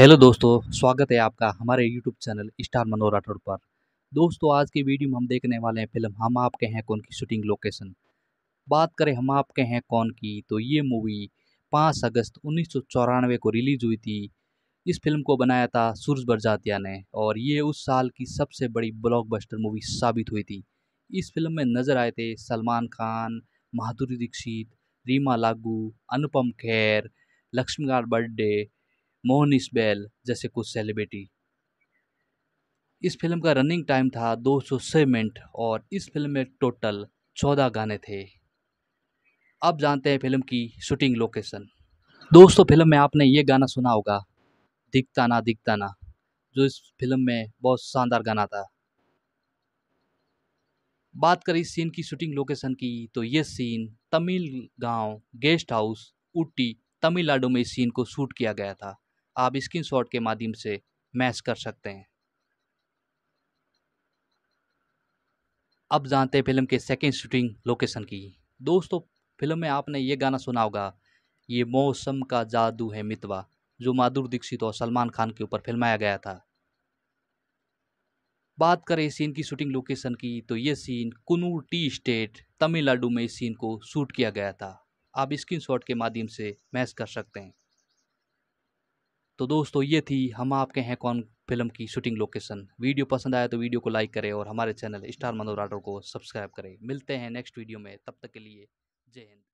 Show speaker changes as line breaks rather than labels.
hello दोस्तों स्वागत है आपका हमारे YouTube channel star Manohar Rathore पर दोस्तों आज की वीडियो में हम देखने वाले हैं फिल्म हम आपके हैं कौन की शूटिंग लोकेशन बात करें हम आपके हैं कौन की तो ये मूवी 5 अगस्त उन्नीस को रिलीज हुई थी इस फिल्म को बनाया था सूरज बरजातिया ने और ये उस साल की सबसे बड़ी ब्लॉकबस्टर मूवी साबित हुई थी इस फिल्म में नज़र आए थे सलमान खान माधुरी दीक्षित रीमा लागू अनुपम खैर लक्ष्मीकांत बर्थडे मोहनिश बैल जैसे कुछ सेलिब्रिटी इस फिल्म का रनिंग टाइम था 206 मिनट और इस फिल्म में टोटल 14 गाने थे अब जानते हैं फिल्म की शूटिंग लोकेशन दोस्तों फिल्म में आपने ये गाना सुना होगा दिखता ना दिखता ना जो इस फिल्म में बहुत शानदार गाना था बात करें इस सीन की शूटिंग लोकेशन की तो ये सीन तमिल गांव गेस्ट हाउस ऊटी तमिलनाडु में इस सीन को शूट किया गया था आप शॉट के माध्यम से मैच कर सकते हैं अब जानते हैं फिल्म के सेकेंड शूटिंग लोकेशन की दोस्तों फिल्म में आपने ये गाना सुना होगा ये मौसम का जादू है मितवा जो माधुर दीक्षित और सलमान खान के ऊपर फिल्माया गया था बात करें इस सीन की शूटिंग लोकेशन की तो ये scene Coonoor tea estate Tamil Nadu में इस सीन को शूट किया गया था आप शॉट के माध्यम से मैच कर सकते हैं तो दोस्तों ये थी हम आपके हैं कौन फिल्म की शूटिंग लोकेशन वीडियो पसंद आया तो वीडियो को लाइक करें और हमारे चैनल स्टार मनोराटो को सब्सक्राइब करें मिलते हैं नेक्स्ट वीडियो में तब तक के लिए जय हिंद